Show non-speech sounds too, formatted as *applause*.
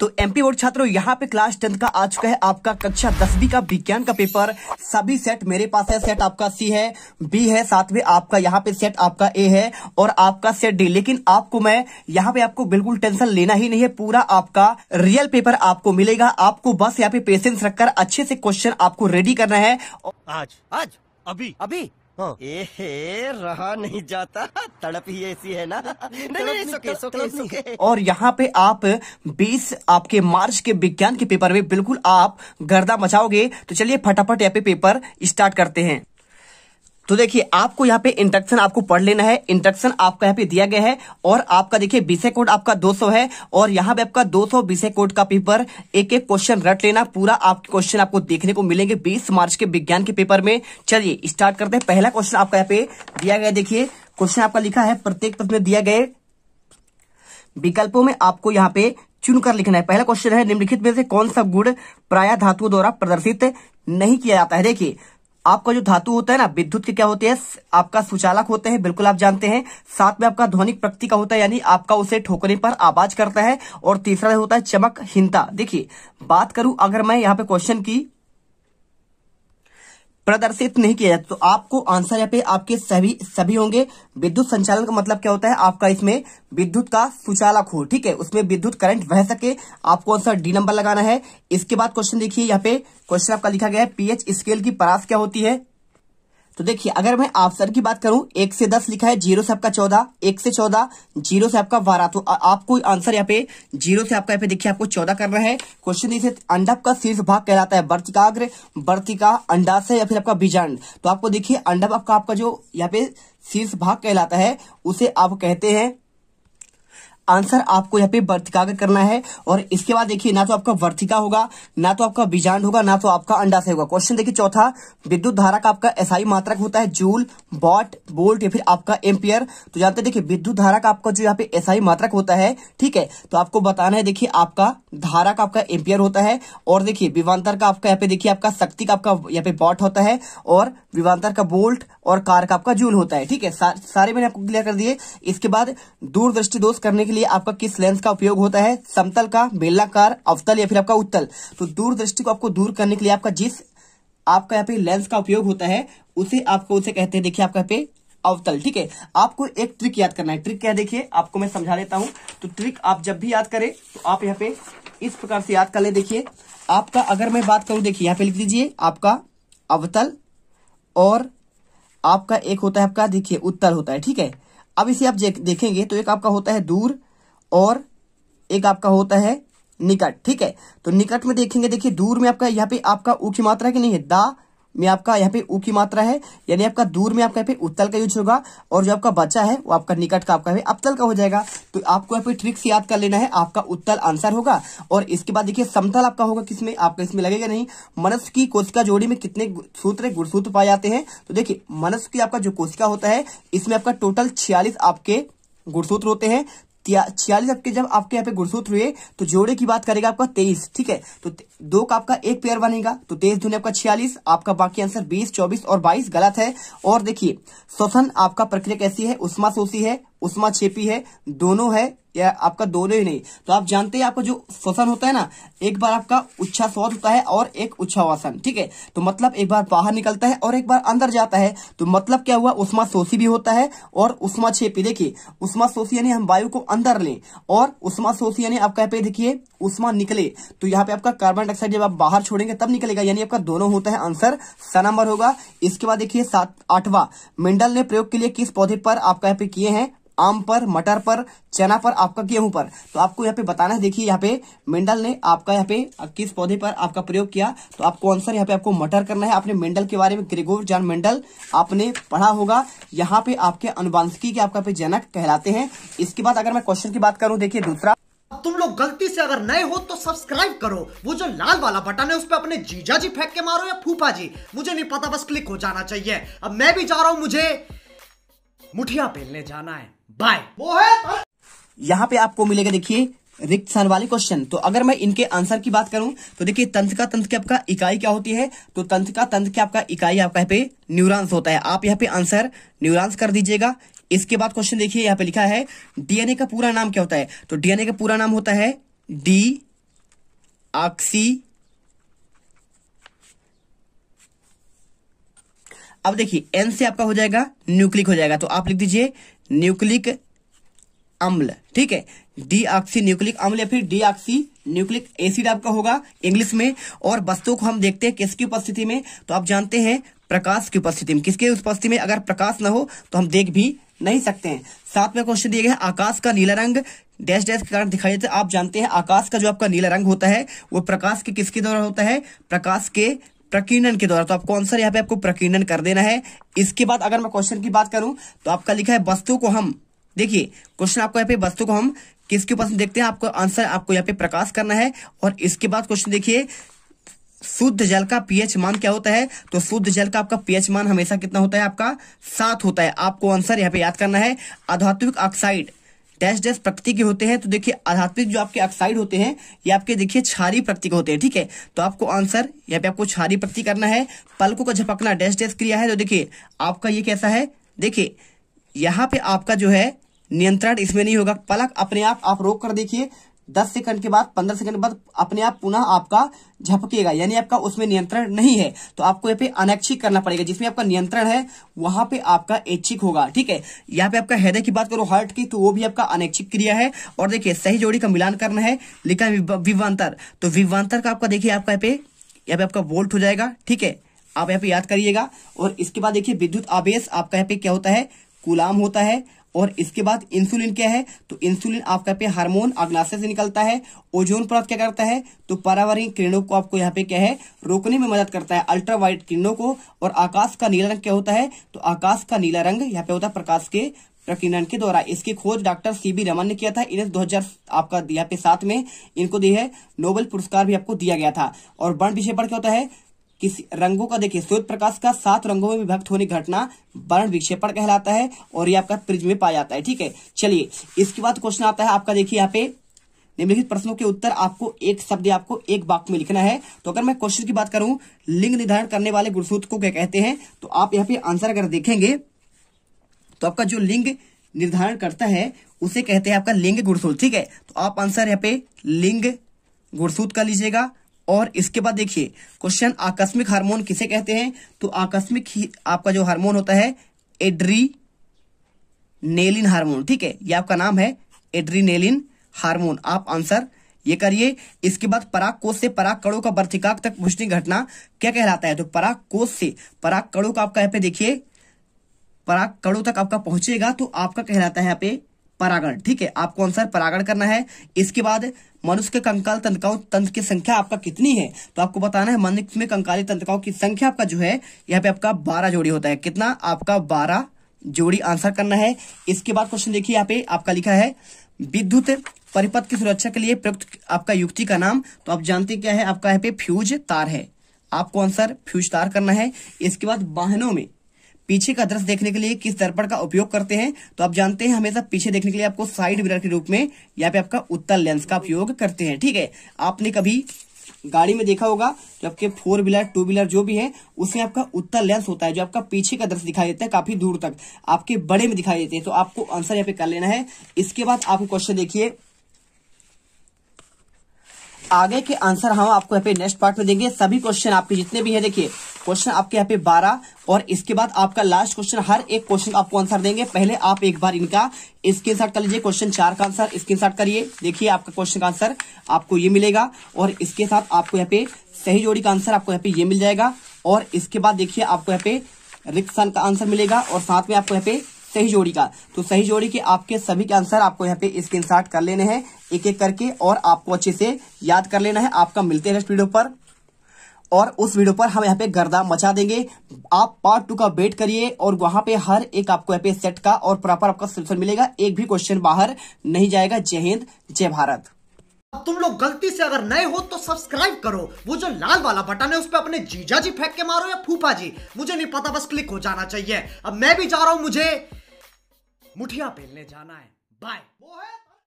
तो MP board छात्रों यहाँ पे क्लास टेंथ का आ चुका है आपका कक्षा दसवीं का विज्ञान का पेपर सभी सेट मेरे पास है सेट आपका सी है बी है साथ में आपका यहाँ पे सेट आपका ए है और आपका सेट डी लेकिन आपको मैं यहाँ पे आपको बिल्कुल टेंशन लेना ही नहीं है पूरा आपका रियल पेपर आपको मिलेगा आपको बस यहाँ पे पेशेंस रखकर अच्छे से क्वेश्चन आपको रेडी करना है आज आज अभी अभी हाँ। ए रहा नहीं जाता तड़प ही ऐसी है ना *laughs* नहीं नहीं सुके, सुके, सुके। और यहाँ पे आप 20 आपके मार्च के विज्ञान के पेपर में बिल्कुल आप गर्दा मचाओगे तो चलिए फटाफट यहाँ पे पेपर स्टार्ट करते हैं तो देखिए आपको यहाँ पे इंडक्शन आपको पढ़ लेना है इंडक्शन आपका यहाँ पे दिया गया है और आपका देखिए बीसे कोड आपका 200 है और यहाँ पे आपका 200 बीसे कोड का पेपर एक एक क्वेश्चन रट लेना पूरा आपके क्वेश्चन आपको देखने को मिलेंगे बीस मार्च के विज्ञान के पेपर में चलिए स्टार्ट करते हैं पहला क्वेश्चन आपका यहाँ पे दिया गया देखिए क्वेश्चन आपका लिखा है प्रत्येक पद में दिया गए विकल्पों में आपको यहाँ पे चुनकर लिखना है पहला क्वेश्चन है निम्नलिखित में से कौन सा गुण प्राय धातुओं द्वारा प्रदर्शित नहीं किया जाता है देखिए आपका जो धातु होता है ना विद्युत के क्या होते हैं आपका सुचालक होते हैं बिल्कुल आप जानते हैं साथ में आपका ध्वनिक प्रकृति का होता है यानी आपका उसे ठोकने पर आवाज करता है और तीसरा होता है चमकहीनता देखिए बात करूं अगर मैं यहाँ पे क्वेश्चन की प्रदर्शित नहीं किया जाता तो आपको आंसर यहाँ पे आपके सभी सभी होंगे विद्युत संचालन का मतलब क्या होता है आपका इसमें विद्युत का सुचालक हो ठीक है उसमें विद्युत करंट बह सके आपको आंसर डी नंबर लगाना है इसके बाद क्वेश्चन देखिए यहाँ पे क्वेश्चन आपका लिखा गया है पीएच स्केल की परास क्या होती है तो देखिए अगर मैं ऑप्शन की बात करूं एक से दस लिखा है जीरो से आपका चौदह एक से चौदह जीरो से आपका बारह तो आपको आंसर यहाँ पे जीरो से आपका यहाँ पे देखिए आपको चौदह करना है क्वेश्चन इसे अंडप का शीर्ष भाग कहलाता है बर्तिकाग्र बर्तिका अंडाशय या फिर आपका बीजांड तो आपको देखिए अंडप आपका आपका जो यहाँ पे शीर्ष भाग कहलाता है उसे आप कहते हैं आंसर आपको यहाँ पे वर्तिकागर करना है और इसके बाद देखिए ना तो आपका वर्तिका होगा ना तो आपका बीजांड होगा ना तो आपका अंडाशय होगा क्वेश्चन देखिए चौथा विद्युत धारा का आपका एसआई मात्रक होता है जूल बॉट बोल्ट या फिर आपका एम्पियर तो जानते देखिए विद्युत धारा का आपका जो यहाँ पे एसआई मात्रक होता है ठीक है तो आपको बताना है देखिए आपका धारा का आपका एम्पियर होता है और देखिए विवांतर का आपका यहाँ पे देखिए आपका शक्ति का आपका यहाँ पे बॉट होता है और विवांतर का बोल्ट और कार का आपका जूल होता है ठीक है सारे मैंने आपको क्लियर कर दिए इसके बाद दूरदृष्टि दोष करने के लिए लिए आपका किस लेंस का उपयोग होता है समतल का बेलाकार अवतल या फिर आपका उत्तल तो दूर दृष्टि को आपको दूर करने के लिए आपका जिस आपका यहाँ पे लेंस का उपयोग होता है उसे आपको उसे कहते हैं देखिए आपका यहाँ पे अवतल ठीक है आपको एक ट्रिक याद करना है ट्रिक क्या देखिए आपको मैं समझा देता हूं तो ट्रिक आप जब भी याद करें तो आप यहाँ पे इस प्रकार से याद कर ले देखिए आपका अगर मैं बात करूं देखिए यहाँ पे लिख दीजिए आपका अवतल और आपका एक होता है आपका देखिए उत्तल होता है ठीक है अब इसे आप देखेंगे तो एक आपका होता है दूर और एक आपका होता है निकट ठीक है तो निकट में देखेंगे देखिए दूर में आपका यहाँ पे आपका ऊंची मात्रा की नहीं है दा में आपका यहाँ पे ऊ की मात्रा है यानी आपका दूर में आपका यहाँ पे उत्तल का यूज होगा और जो आपका बच्चा है वो आपका निकट का आपका अपतल का हो जाएगा तो आपको यहाँ पे ट्रिक्स याद कर लेना है आपका उत्तल आंसर होगा और इसके बाद देखिए समतल आपका होगा किसमें आपका इसमें लगेगा नहीं मनस की कोशिका जोड़ी में कितने सूत्र गुणसूत्र पाए जाते हैं तो देखिए मनस की आपका जो कोशिका होता है इसमें आपका टोटल छियालीस आपके गुणसूत्र होते हैं छियालीस आपके जब आपके यहाँ पे गुड़सूत्र हुए तो जोड़े की बात करेगा आपका तेईस ठीक है तो दो का आपका एक पेयर बनेगा तो तेईस धुने आपका छियालीस आपका बाकी आंसर बीस चौबीस और बाईस गलत है और देखिए श्वसन आपका प्रक्रिया कैसी है उष्मा शोषी है उष्मा छेपी है दोनों है या आपका दोनों ही नहीं तो आप जानते हैं आपका जो श्वसन होता है ना एक बार आपका उच्छा स्वाद होता है और एक उच्छावासन ठीक है तो मतलब एक बार बाहर निकलता है और एक बार अंदर जाता है तो मतलब क्या हुआ उष्मा शोषी भी होता है और उष्मा छेपी देखिए उष्मा शोषी यानी हम वायु को अंदर लें और उष्मा शोषी यानी आपका यहाँ पे देखिए उष्मा निकले तो यहाँ पे आपका कार्बन डाइऑक्साइड जब आप बाहर छोड़ेंगे तब निकलेगा यानी आपका दोनों होता है आंसर स नंबर होगा इसके बाद देखिए सात आठवा मिंडल ने प्रयोग के लिए किस पौधे पर आपका यहाँ पे किए हैं आम पर मटर पर चना पर आपका गेहूं पर तो आपको यहाँ पे बताना है देखिए यहाँ पे मेंडल ने आपका यहाँ पे किस पौधे पर आपका प्रयोग किया तो आपको आंसर यहाँ पे आपको मटर करना है आपने मेंडल के बारे में ग्रेगोर जॉन मेंडल आपने पढ़ा होगा यहाँ पे आपके अनुवांशिकी के आपका पे जनक कहलाते हैं इसके बाद अगर मैं क्वेश्चन की बात करूं देखिए दूसरा तुम लोग गलती से अगर नए हो तो सब्सक्राइब करो वो जो लाल वाला बटन है उस पर अपने जीजा जी फेंक के मारो या फूफा जी मुझे नहीं पता बस क्लिक हो जाना चाहिए अब मैं भी जा रहा हूं मुझे मुठिया पेलने जाना है बाय वो है यहाँ पे आपको मिलेगा देखिए रिक्त स्थान वाले क्वेश्चन तो अगर मैं इनके आंसर की बात करूं तो देखिए तंत्र का तंत्र आपका इकाई क्या होती है तो तंत्र का तंत्र आपका इकाई आपका यहाँ पे न्यूरॉन्स होता है आप यहाँ पे आंसर न्यूरॉन्स कर दीजिएगा इसके बाद क्वेश्चन देखिए यहाँ पे लिखा है डीएनए का पूरा नाम क्या होता है तो डीएनए का पूरा नाम होता है डी ऑक्सी अब देखिए एन से आपका हो जाएगा न्यूक्लिक हो जाएगा तो आप लिख दीजिए न्यूक्लिक अम्ल ठीक है ऑक्सी न्यूक्लिक अम्ल या फिर ऑक्सी न्यूक्लिक एसिड आपका होगा इंग्लिश में और वस्तुओं को हम देखते हैं किसकी उपस्थिति में तो आप जानते हैं प्रकाश की उपस्थिति में किसके उपस्थिति में अगर प्रकाश ना हो तो हम देख भी नहीं सकते हैं साथ में क्वेश्चन दिया गया आकाश का नीला रंग डैश डैश के कारण दिखाई देता है आप जानते हैं आकाश का जो आपका नीला रंग होता है वो प्रकाश के किसके द्वारा होता है प्रकाश के प्रकीर्णन के द्वारा तो आपको आंसर यहाँ पे आपको प्रकीर्णन कर देना है इसके बाद अगर मैं क्वेश्चन की बात करूं तो आपका लिखा है वस्तु को हम देखिए क्वेश्चन आपको यहाँ पे वस्तु को हम किसके ऊपर देखते हैं आपको आंसर आपको यहाँ पे प्रकाश करना है और इसके बाद क्वेश्चन देखिए शुद्ध जल का पीएच मान क्या होता है तो शुद्ध जल का आपका पीएच मान हमेशा कितना होता है आपका सात होता है आपको आंसर यहाँ पे याद करना है अधात्विक ऑक्साइड टेस्ट डैश प्रकृति के होते हैं तो देखिए आध्यात्मिक जो आपके ऑक्साइड होते हैं ये आपके देखिए छारी प्रकृति के होते हैं ठीक है तो आपको आंसर यहाँ पे आपको छारी प्रकृति करना है पलकों का झपकना डैश डेस्क क्रिया है तो देखिए आपका ये कैसा है देखिए यहाँ पे आपका जो है नियंत्रण इसमें नहीं होगा पलक अपने आप आप रोक कर देखिए दस सेकंड के बाद पंद्रह सेकंड के बाद अपने आप पुनः आपका झपकेगा यानी आपका उसमें नियंत्रण नहीं है तो आपको यहाँ पे अनैच्छिक करना पड़ेगा जिसमें आपका नियंत्रण है वहां पे आपका ऐच्छिक होगा ठीक है यहाँ पे आपका हृदय की बात करो हार्ट की तो वो भी आपका अनैच्छिक क्रिया है और देखिये सही जोड़ी का मिलान करना है लिखा है विवांतर तो विवांतर का आपका देखिए आपका यहाँ पे यहाँ पे आपका वोल्ट हो जाएगा ठीक है आप यहाँ पे याद करिएगा और इसके बाद देखिए विद्युत आवेश आपका यहाँ पे क्या होता है कुलाम होता है और इसके बाद इंसुलिन क्या है तो इंसुलिन आपका पे हार्मोन अग्नाशय से निकलता है ओजोन परत क्या करता है तो पर्यावरण किरणों को आपको यहाँ पे क्या है रोकने में मदद करता है अल्ट्रावाइट किरणों को और आकाश का नीला रंग क्या होता है तो आकाश का नीला रंग यहाँ पे होता है प्रकाश के प्रकीर्णन के द्वारा इसकी खोज डॉक्टर सीबी रमन ने किया था इन्हें 2000 आपका यहाँ पे साथ में इनको दी है नोबेल पुरस्कार भी आपको दिया गया था और वर्ण विषय पर क्या होता है किसी रंगों का देखिए सूर्य प्रकाश का सात रंगों में विभक्त होने की घटना वर्ण विक्षेपण कहलाता है और ये आपका प्रिज में पाया जाता है ठीक है चलिए इसके बाद क्वेश्चन आता है आपका देखिए यहाँ पे निम्नलिखित प्रश्नों के उत्तर आपको एक शब्द आपको एक वाक्य में लिखना है तो अगर मैं क्वेश्चन की बात करूं लिंग निर्धारण करने वाले गुणसूत्र को क्या कहते हैं तो आप यहाँ पे आंसर अगर देखेंगे तो आपका जो लिंग निर्धारण करता है उसे कहते हैं आपका लिंग गुणसूत्र ठीक है तो आप आंसर यहाँ पे लिंग गुणसूत्र कर लीजिएगा और इसके बाद देखिए क्वेश्चन आकस्मिक हार्मोन किसे कहते हैं तो आकस्मिक आपका जो हार्मोन होता है एड्री नेलिन हार्मोन ठीक है ये आपका नाम है एड्रीनेलिन हार्मोन आप आंसर ये करिए इसके बाद पराग कोष से पराग कड़ों का वर्तिकाक तक पहुंचने घटना क्या कहलाता है तो पराग कोष से पराग कड़ों का आपका यहाँ पे देखिए पराग कड़ों तक आपका पहुंचेगा तो आपका कहलाता है यहाँ पे परागण ठीक है आपको आंसर परागण करना है इसके बाद मनुष्य के कंकाल तंत्रिकाओं तंत्र की संख्या आपका कितनी है तो आपको बताना है मनुष्य में कंकाली तंत्रिकाओं की संख्या आपका जो है यहाँ पे आपका बारह जोड़ी होता है कितना आपका बारह जोड़ी आंसर करना है इसके बाद क्वेश्चन देखिए यहाँ पे आपका लिखा है विद्युत परिपथ की सुरक्षा के लिए प्रयुक्त आपका युक्ति का नाम तो आप जानते क्या है आपका यहाँ पे फ्यूज तार है आपको आंसर फ्यूज तार करना है इसके बाद वाहनों में पीछे का दृश्य देखने के लिए किस दर्पण का उपयोग करते हैं तो आप जानते हैं हमेशा पीछे देखने के लिए आपको साइड मिरर के रूप में यहाँ पे आपका उत्तर लेंस का उपयोग करते हैं ठीक है आपने कभी गाड़ी में देखा होगा जो आपके फोर व्हीलर टू व्हीलर जो भी है उसमें आपका उत्तर लेंस होता है जो आपका पीछे का दृश्य दिखाई देता है काफी दूर तक आपके बड़े में दिखाई देते हैं तो आपको आंसर यहाँ पे कर लेना है इसके बाद आपको क्वेश्चन देखिए आगे के आंसर हम आपको यहाँ पे नेक्स्ट पार्ट में देंगे सभी क्वेश्चन आपके जितने भी है देखिए क्वेश्चन आपके यहाँ पे बारह और इसके बाद आपका लास्ट क्वेश्चन हर एक क्वेश्चन आपको आंसर देंगे पहले आप एक बार इनका स्क्रीन शॉट कर लीजिए क्वेश्चन चार का आंसर स्क्रीन शॉट करिए देखिए आपका क्वेश्चन का आंसर आपको ये मिलेगा और इसके साथ आपको यहाँ पे सही जोड़ी का आंसर आपको यहाँ पे ये मिल जाएगा और इसके बाद देखिए आपको यहाँ पे रिक्सन का आंसर मिलेगा और साथ में आपको यहाँ पे सही जोड़ी का तो सही जोड़ी के आपके सभी के आंसर आपको यहाँ पे स्क्रीन कर लेने हैं एक एक करके और आपको अच्छे से याद कर लेना है आपका मिलते हैं वीडियो पर और उस वीडियो पर हम यहाँ पे गर्दा मचा देंगे आप पार्ट टू का वेट करिए और वहां पे हर एक आपको यहाँ पे सेट का और प्रॉपर आपका सोल्यूशन मिलेगा एक भी क्वेश्चन बाहर नहीं जाएगा जय हिंद जय भारत अब तुम लोग गलती से अगर नए हो तो सब्सक्राइब करो वो जो लाल वाला बटन है उस पर अपने जीजा जी फेंक के मारो या फूफा जी मुझे नहीं पता बस क्लिक हो जाना चाहिए अब मैं भी जा रहा हूं मुझे मुठिया पहनने जाना है बाय वो है